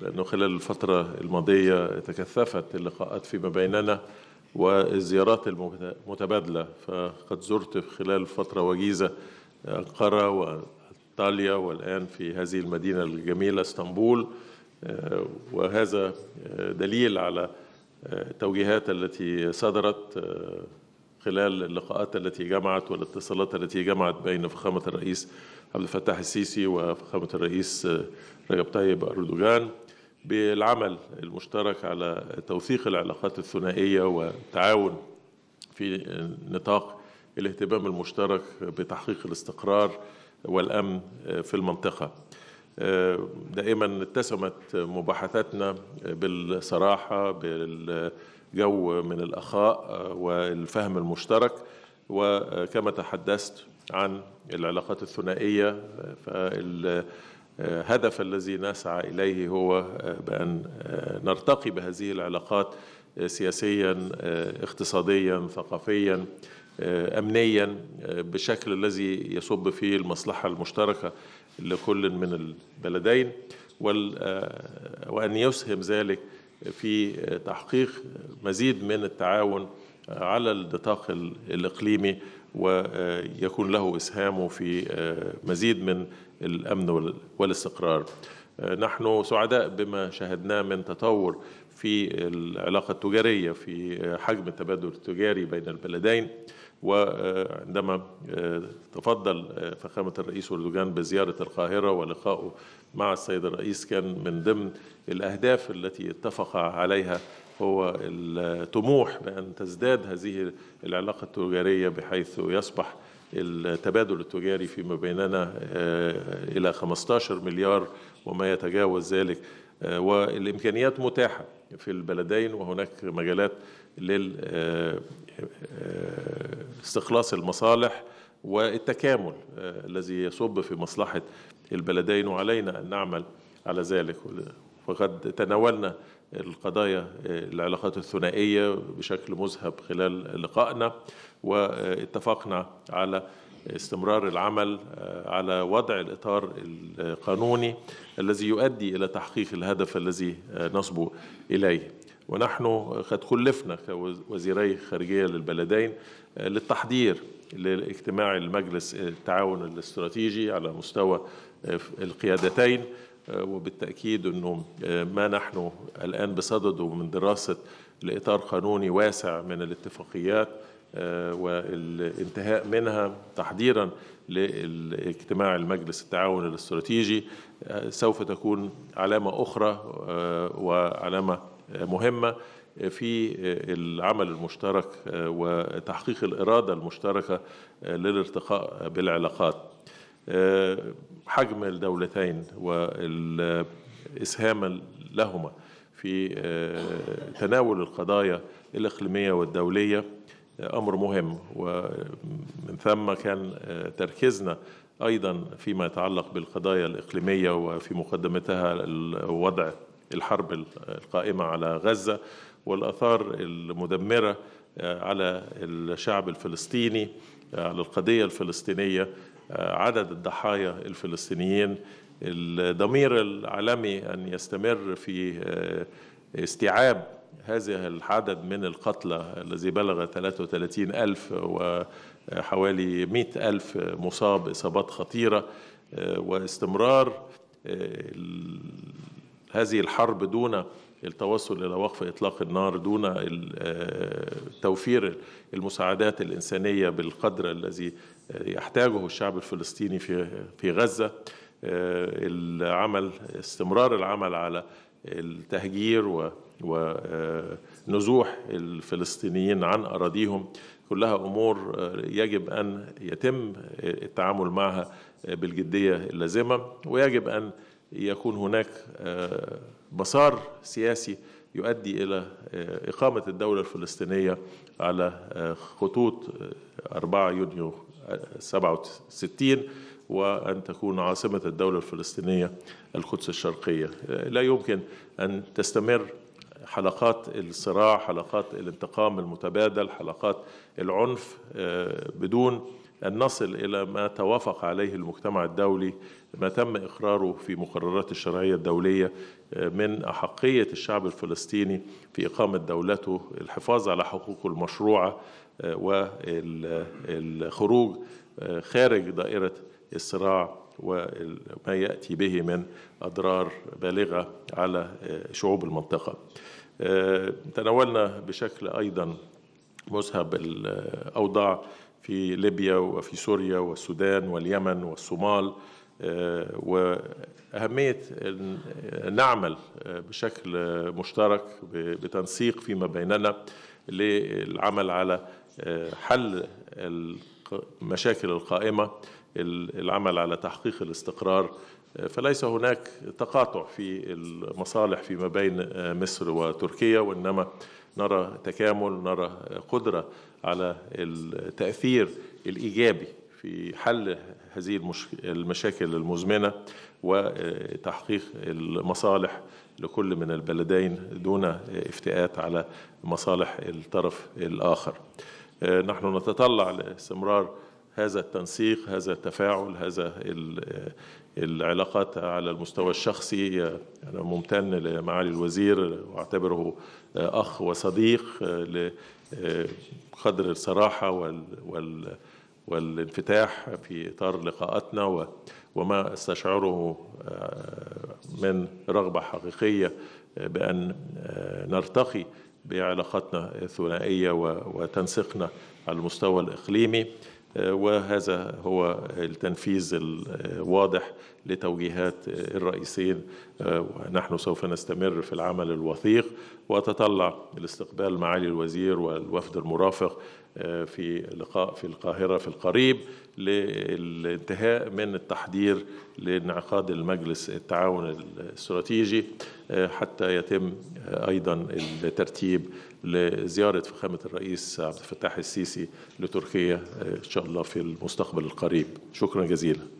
لأنه خلال الفترة الماضية تكثفت اللقاءات فيما بيننا والزيارات المتبادلة فقد زرت خلال فترة وجيزة أنقرة وإيطاليا والآن في هذه المدينة الجميلة اسطنبول وهذا دليل على التوجيهات التي صدرت خلال اللقاءات التي جمعت والاتصالات التي جمعت بين فخامة الرئيس عبد الفتاح السيسي وفخامة الرئيس رجب طيب أردوغان بالعمل المشترك على توثيق العلاقات الثنائيه والتعاون في نطاق الاهتمام المشترك بتحقيق الاستقرار والامن في المنطقه. دائما اتسمت مباحثاتنا بالصراحه بالجو من الاخاء والفهم المشترك وكما تحدثت عن العلاقات الثنائيه فال هدف الذي نسعى إليه هو آه، بأن آه، نرتقي بهذه العلاقات آه، سياسيا اقتصاديا ثقافيا امنيا بشكل الذي يصب فيه المصلحه المشتركه لكل من البلدين وان يسهم ذلك في تحقيق مزيد من التعاون على النطاق الإقليمي ويكون له إسهامه في آه، مزيد من الأمن والاستقرار آه، نحن سعداء بما شاهدناه من تطور في العلاقة التجارية في آه، حجم التبادل التجاري بين البلدين وعندما تفضل فخامة الرئيس أردوغان بزيارة القاهرة ولقائه مع السيد الرئيس كان من ضمن الأهداف التي اتفق عليها هو الطموح بأن تزداد هذه العلاقة التجارية بحيث يصبح التبادل التجاري فيما بيننا آه، إلى 15 مليار وما يتجاوز ذلك آه، والإمكانيات متاحة في البلدين وهناك مجالات لاستخلاص آه، المصالح والتكامل الذي يصب في مصلحة البلدين وعلينا أن نعمل على ذلك فقد تناولنا القضايا العلاقات الثنائية بشكل مذهب خلال لقائنا واتفقنا على استمرار العمل آه، على وضع الإطار القانوني الذي يؤدي إلى تحقيق الهدف الذي آه، نصبو إليه ونحن قد كلفنا كوزيري خارجية للبلدين آه، للتحضير لاجتماع المجلس التعاون الاستراتيجي على مستوى القيادتين آه، وبالتأكيد أنه آه، ما نحن الآن بصدده من دراسة لإطار قانوني واسع من الاتفاقيات آه، والانتهاء منها تحضيرا لاجتماع المجلس التعاون الاستراتيجي سوف تكون علامة أخرى وعلامة مهمة في العمل المشترك وتحقيق الإرادة المشتركة للارتقاء بالعلاقات آه، حجم الدولتين والإسهام لهما في آه، تناول القضايا الإقليمية والدولية آه، أمر مهم ومن ثم كان تركيزنا أيضا فيما يتعلق بالقضايا الإقليمية وفي مقدمتها وضع الحرب القائمة على غزة والأثار المدمرة على الشعب الفلسطيني على القضية الفلسطينية آه، عدد الضحايا الفلسطينيين الضمير العالمي أن يستمر في آه، استيعاب هذه العدد من القتلى الذي بلغ 33 ألف وحوالي 100 ألف مصاب إصابات خطيرة آه، واستمرار هذه الحرب دون التوصل إلى وقف إطلاق النار دون آه، توفير المساعدات الإنسانية بالقدر الذي يحتاجه الشعب الفلسطيني في في غزة آه، العمل استمرار العمل على التهجير ونزوح آه، الفلسطينيين عن أراضيهم كلها أمور يجب أن يتم التعامل معها بالجدية اللازمة ويجب أن يكون هناك آه، مسار سياسي يؤدي إلى آه، إقامة الدولة الفلسطينية على آه، خطوط 4 يونيو 67 وأن تكون عاصمة الدولة الفلسطينية القدس الشرقية لا يمكن أن تستمر حلقات الصراع حلقات الانتقام المتبادل حلقات العنف بدون أن نصل إلى ما توافق عليه المجتمع الدولي ما تم إقراره في مقررات الشرعية الدولية آه، من أحقية الشعب الفلسطيني في إقامة دولته الحفاظ على حقوقه المشروعة آه، والخروج آه، خارج دائرة الصراع وما يأتي به من أضرار بالغة على شعوب المنطقة تناولنا بشكل أيضا مذهب الأوضاع في ليبيا وفي سوريا والسودان واليمن والصومال آه، وأهمية أن نعمل آه، بشكل مشترك بتنسيق فيما بيننا للعمل على آه، حل المشاكل القائمة العمل على تحقيق الاستقرار فليس هناك تقاطع في المصالح فيما بين مصر وتركيا وإنما نرى تكامل نرى قدرة على التأثير الإيجابي في حل هذه المشاكل المزمنة وتحقيق المصالح لكل من البلدين دون افتئات على مصالح الطرف الآخر آه، نحن نتطلع لاستمرار هذا التنسيق هذا التفاعل هذا العلاقات على المستوى الشخصي أنا ممتن لمعالي الوزير وأعتبره أخ وصديق لقدر الصراحة والانفتاح في إطار لقاءاتنا وما استشعره آه، من رغبة حقيقية بأن آه، نرتقي بعلاقاتنا الثنائية وتنسيقنا على المستوى الإقليمي آه، وهذا هو التنفيذ الواضح آه، لتوجيهات الرئيسين آه، ونحن سوف نستمر في العمل الوثيق وأتطلع لاستقبال معالي الوزير والوفد المرافق آه، في لقاء في القاهرة في القريب للانتهاء من التحضير لانعقاد المجلس التعاون الاستراتيجي آه، حتى يتم أيضا الترتيب لزيارة فخامة الرئيس عبد الفتاح السيسي لتركيا إن شاء الله في المستقبل القريب شكرا جزيلا